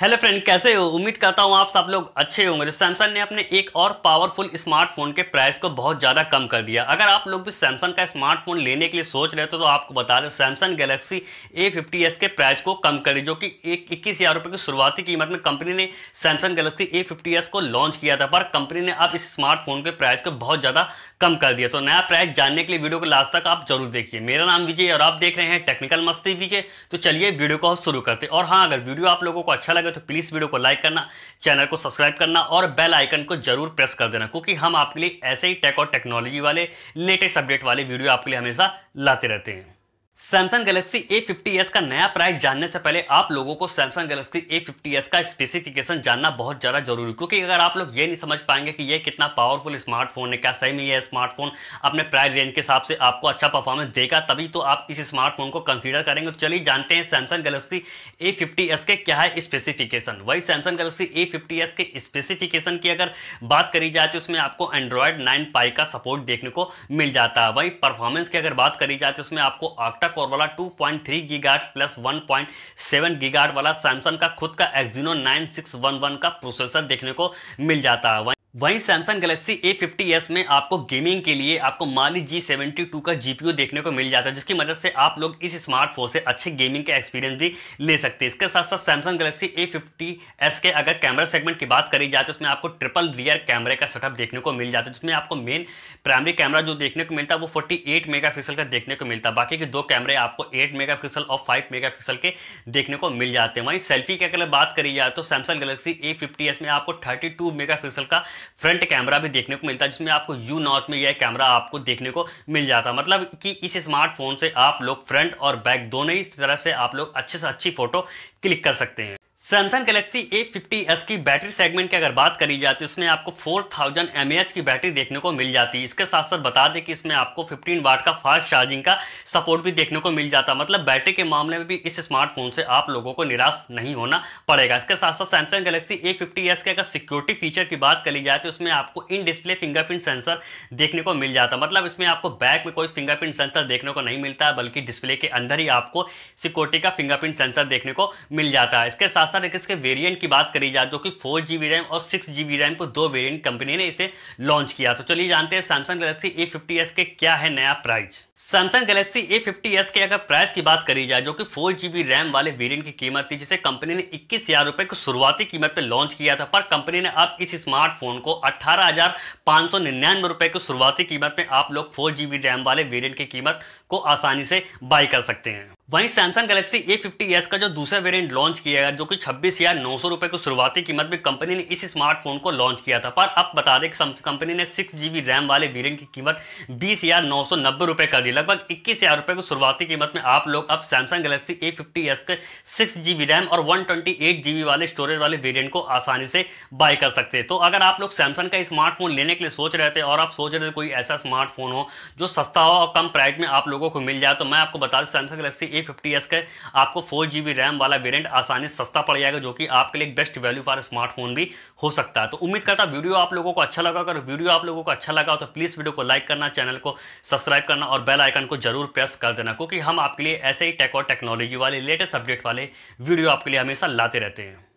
hello friend कैसे हो उम्मीद करता हूँ आप सब लोग अच्छे होंगे तो सैमसंग ने अपने एक और पावरफुल स्मार्टफोन के प्राइस को बहुत ज़्यादा कम कर दिया अगर आप लोग भी सैमसंग का स्मार्टफोन लेने के लिए सोच रहे थे तो आपको बता दें सैमसंग गैलेक्सी ए फिफ्टी के प्राइस को कम कर दी जो कि एक इक्कीस हज़ार रुपये की शुरुआती कीमत में कंपनी ने सैमसंग गैलेक्सी ए को लॉन्च किया था पर कंपनी ने अब इस स्मार्टफोन के प्राइस को बहुत ज़्यादा कम कर दिया तो नया प्राइस जानने के लिए वीडियो को लास्ट तक आप जरूर देखिए मेरा नाम विजय और आप देख रहे हैं टेक्निकल मस्ती विजय तो चलिए वीडियो को शुरू करते और हाँ अगर वीडियो आप लोगों को अच्छा आएगा तो प्लीज़ वीडियो को लाइक करना चैनल को सब्सक्राइब करना और बेल आइकन को जरूर प्रेस कर देना क्योंकि हम आपके लिए ऐसे ही टेक और टेक्नोलॉजी वाले लेटेस्ट अपडेट वाले वीडियो आपके लिए हमेशा लाते रहते हैं सैमसंग गैलेक्सी A50s का नया प्राइस जानने से पहले आप लोगों को सैमसंग गैलेक्सी A50s का स्पेसिफिकेशन जानना बहुत ज़्यादा जरूरी क्योंकि अगर आप लोग ये नहीं समझ पाएंगे कि ये कितना पावरफुल स्मार्टफोन है क्या सही में ये स्मार्टफोन अपने प्राइस रेंज के हिसाब से आपको अच्छा परफॉर्मेंस देगा तभी तो आप इस स्मार्टफोन को कंसिडर करेंगे तो चलिए जानते हैं सैमसंग गैलेक्सी ए के क्या है स्पेसिफिकेशन वही सैमसंग गैलेक्सी ए के स्पेसिफिकेशन की अगर बात करी जाए तो उसमें आपको एंड्रॉयड नाइन पाई का सपोर्ट देखने को मिल जाता है वही परफॉर्मेंस की अगर बात करी जाए तो उसमें आपको आक्टा का कोर वाला 2.3 पॉइंट थ्री प्लस 1.7 पॉइंट वाला सैमसंग का खुद का एक्जीनो 9611 का प्रोसेसर देखने को मिल जाता है वहीं सैमसंग गैलेक्सी A50s में आपको गेमिंग के लिए आपको माली जी सेवेंटी टू का ओ देखने को मिल जाता है जिसकी मदद से आप लोग इस स्मार्टफोन से अच्छे गेमिंग का एक्सपीरियंस भी ले सकते हैं इसके साथ साथ सैमसंग गैलेक्सी A50s के अगर कैमरा सेगमेंट की बात करी जाए तो उसमें आपको ट्रिपल रियर कैमरे का सेटअप देखने को मिल जाता है जिसमें आपको मेन प्राइमरी कैमरा जो देखने को मिलता है वो फोर्टी एट का देखने को मिलता है बाकी के दो कैमरे आपको एट मेगा और फाइव मेगा के देखने को मिल जाते हैं वहीं सेल्फी की अगर बात करी जाए तो सैमसंग गैलेक्सी ए में आपको थर्टी टू का फ्रंट कैमरा भी देखने को मिलता है जिसमें आपको यू नॉर्थ में यह कैमरा आपको देखने को मिल जाता मतलब कि इस स्मार्टफोन से आप लोग फ्रंट और बैक दोनों ही तरफ से आप लोग अच्छे से अच्छी फोटो क्लिक कर सकते हैं Samsung Galaxy A fifty S की बैटरी सेगमेंट की अगर बात करी जाए तो इसमें आपको 4000 थाउजेंड एम की बैटरी देखने को मिल जाती है इसके साथ साथ बता दें कि इसमें आपको 15 वाट का फास्ट चार्जिंग का सपोर्ट भी देखने को मिल जाता है मतलब बैटरी के मामले में भी इस स्मार्टफोन से आप लोगों को निराश नहीं होना पड़ेगा इसके साथ साथ Samsung Galaxy A fifty S अगर सिक्योरिटी फीचर की बात करी जाए तो इसमें आपको इन डिस्प्ले फिंगरप्रिंट सेंसर देखने को मिल जाता है मतलब इसमें आपको बैक में कोई फिंगरप्रिंट सेंसर देखने को नहीं मिलता बल्कि डिस्प्ले के अंदर ही आपको सिक्योरिटी का फिंगरप्रिंट सेंसर देखने को मिल जाता है इसके साथ साथ एक इसके वेरिएंट की बात करी जाए जो कि फोर जी रैम और सिक्स जी रैम को दो वेरिएंट कंपनी ने इसे लॉन्च किया तो चलिए जानते हैं सैमसंग गैलेक्सी ए फिफ्टी के क्या है नया price Samsung Galaxy A fifty के अगर प्राइस की बात करी जाए जो कि फोर जीबी रैम वाले वेरियंट की कीमत थी जिसे कंपनी ने इक्कीस हजार रुपए की शुरुआती कीमत पर लॉन्च किया था पर कंपनी ने अब इस स्मार्टफोन को अठारह हजार पांच सौ निन्यानवे रुपए की शुरुआती कीमत में आप लोग फोर जीबी रैम वाले वेरियंट की कीमत को आसानी से बाई कर सकते हैं वहीं सैमसंग गैलेक्सी ए फिफ्टी का जो दूसरा वेरिएंट लॉन्च किया गया जो कि छब्बीस हजार नौ सौ रुपए की शुरुआती कीमत में कंपनी ने इस स्मार्टफोन को लॉन्च किया था पर अब बता दें कि कंपनी ने सिक्स जीबी रैम वाले वेरिएंट की कीमत बीस हजार नौ सौ नब्बे रुपये कर दी लगभग इक्कीस हजार रुपये की शुरुआती कीमत में आप लोग अब सैमसंग गैलेक्सी ए फिफ्टी के सिक्स जीबी रैम और वन ट्वेंटी एट जीबी वाले स्टोरेज वाले वेरियंट को आसानी से बाय कर सकते हैं तो अगर आप लोग सैमसंग का स्मार्टफोन लेने के लिए सोच रहे थे और आप सोच रहे थे कोई ऐसा स्मार्टफोन हो जो सस्ता हो और कम प्राइस में आप लोगों को मिल जाए तो मैं आपको बता दूँ Samsung Galaxy A fifty S का आपको फोर जी बी रैम वाला वेरियंट आसानी से सस्ता पड़ जाएगा जो कि आपके लिए बेस्ट वैल्यू फॉर स्मार्टफोन भी हो सकता है तो उम्मीद करता वीडियो आप लोगों को अच्छा लगा अगर वीडियो आप लोगों को अच्छा लगा तो प्लीज़ वीडियो को लाइक करना चैनल को सब्सक्राइब करना और बेल आइकन को जरूर प्रेस कर देना क्योंकि हम आपके लिए ऐसे ही टेक और टेक्नोलॉजी वाले लेटेस्ट अपडेट वाले वीडियो आपके लिए हमेशा लाते रहते हैं